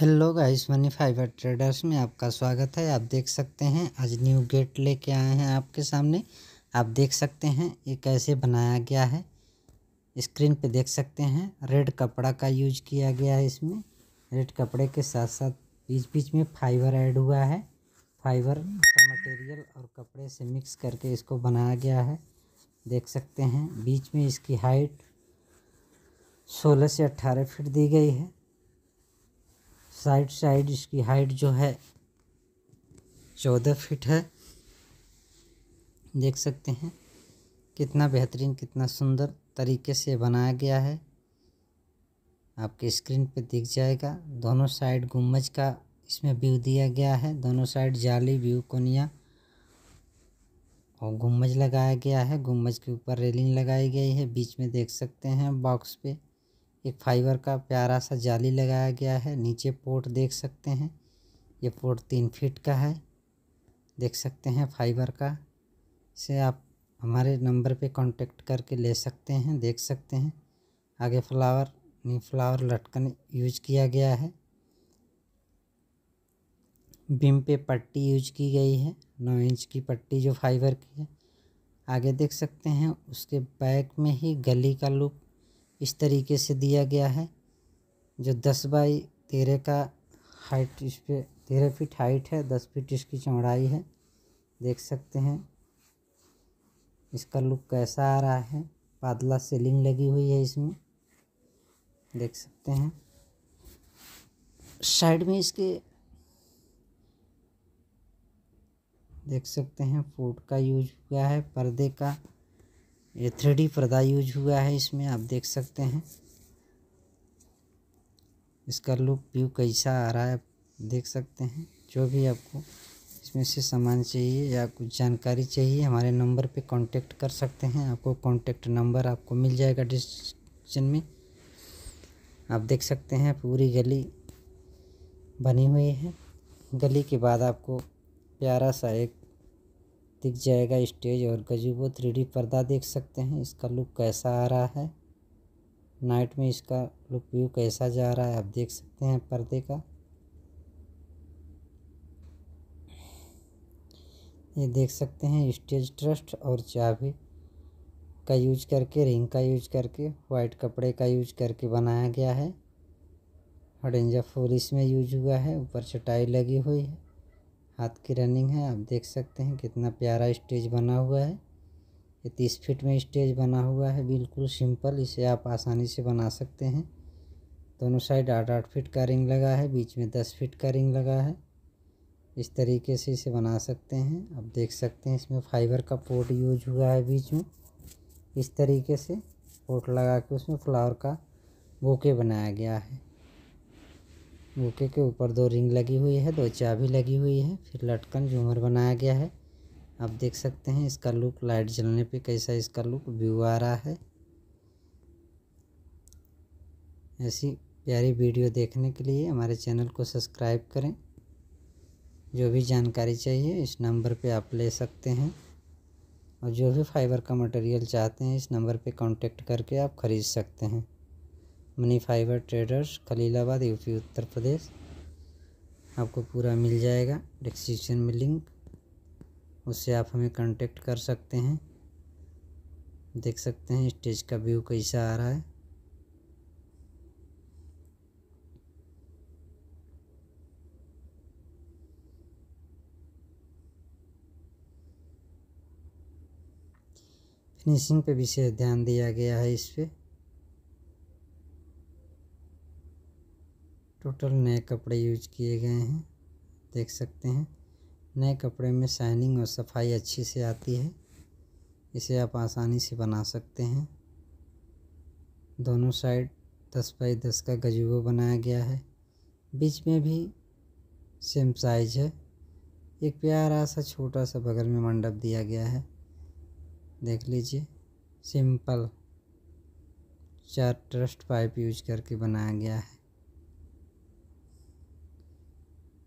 hello guys Money Fibre Traders में आपका स्वागत है आप देख सकते हैं आज न्यू गेट लेके आए हैं आपके सामने आप देख सकते हैं ये कैसे बनाया गया है स्क्रीन पे देख सकते हैं रेड कपड़ा का यूज किया गया है इसमें रेड कपड़े के साथ साथ बीच बीच में फाइबर ऐड हुआ है फाइबर का मटेरियल और कपड़े से मिक्स करके इसको बनाया गया है देख सकते हैं बीच में इसकी हाइट सोलह से अट्ठारह फिट दी गई है साइड साइड इसकी हाइट जो है चौदह फीट है देख सकते हैं कितना बेहतरीन कितना सुंदर तरीके से बनाया गया है आपके स्क्रीन पे दिख जाएगा दोनों साइड गुम्बज का इसमें व्यू दिया गया है दोनों साइड जाली व्यू कोनिया और गुम्बज लगाया गया है गुम्बज के ऊपर रेलिंग लगाई गई है बीच में देख सकते हैं बॉक्स पे एक फाइबर का प्यारा सा जाली लगाया गया है नीचे पोर्ट देख सकते हैं ये पोर्ट तीन फीट का है देख सकते हैं फाइबर का से आप हमारे नंबर पे कांटेक्ट करके ले सकते हैं देख सकते हैं आगे फ्लावर नी फ्लावर लटकन यूज किया गया है बिम पे पट्टी यूज की गई है नौ इंच की पट्टी जो फाइबर की है आगे देख सकते हैं उसके बैक में ही गली का लुक इस तरीके से दिया गया है जो दस बाई तेरह का हाइट इस पर तेरह फीट हाइट है दस फीट इसकी चौड़ाई है देख सकते हैं इसका लुक कैसा आ रहा है पादला सीलिंग लगी हुई है इसमें देख सकते हैं साइड में इसके देख सकते हैं फूट का यूज हुआ है पर्दे का ये थ्री डी पर्दा यूज हुआ है इसमें आप देख सकते हैं इसका लुक व्यू कैसा आ रहा है आप देख सकते हैं जो भी आपको इसमें से सामान चाहिए या कुछ जानकारी चाहिए हमारे नंबर पे कांटेक्ट कर सकते हैं आपको कांटेक्ट नंबर आपको मिल जाएगा डिस्क्रिप्शन में आप देख सकते हैं पूरी गली बनी हुई है गली के बाद आपको प्यारा सा एक दिख जाएगा स्टेज और गजूबो थ्री पर्दा देख सकते हैं इसका लुक कैसा आ रहा है नाइट में इसका लुक व्यू कैसा जा रहा है आप देख सकते हैं पर्दे का ये देख सकते हैं स्टेज ट्रस्ट और चाबी का यूज करके रिंग का यूज करके वाइट कपड़े का यूज करके बनाया गया है हडेंजा फूल इसमें यूज हुआ है ऊपर चटाई लगी हुई है हाथ की रनिंग है आप देख सकते हैं कितना प्यारा स्टेज बना हुआ है ये तीस फीट में स्टेज बना हुआ है बिल्कुल सिंपल इसे आप आसानी से बना सकते हैं दोनों साइड आठ आठ फीट का रिंग लगा है बीच में दस फीट का रिंग लगा है इस तरीके से इसे बना सकते हैं आप देख सकते हैं इसमें फाइबर का पोर्ट यूज हुआ है बीच में इस तरीके से पोर्ट लगा के उसमें फ्लावर का बोके बनाया गया है बुके के ऊपर दो रिंग लगी हुई है दो चाबी लगी हुई है फिर लटकन झूमर बनाया गया है आप देख सकते हैं इसका लुक लाइट जलने पे कैसा इसका लुक व्यू आ रहा है ऐसी प्यारी वीडियो देखने के लिए हमारे चैनल को सब्सक्राइब करें जो भी जानकारी चाहिए इस नंबर पे आप ले सकते हैं और जो भी फाइबर का मटेरियल चाहते हैं इस नंबर पे कांटेक्ट करके आप ख़रीद सकते हैं Money Fibre Traders Khalilabad UP Uttar Pradesh आपको पूरा मिल जाएगा डिस्क्रिप्शन में लिंक उससे आप हमें कांटेक्ट कर सकते हैं देख सकते हैं स्टेज का व्यू कैसा आ रहा है फिनिशिंग पे विशेष ध्यान दिया गया है इस पर टोटल नए कपड़े यूज किए गए हैं देख सकते हैं नए कपड़े में शाइनिंग और सफाई अच्छी से आती है इसे आप आसानी से बना सकते हैं दोनों साइड दस बाई दस का गजुबो बनाया गया है बीच में भी सेम साइज है एक प्यारा सा छोटा सा बगल में मंडप दिया गया है देख लीजिए सिंपल चार ट्रस्ट पाइप यूज करके बनाया गया है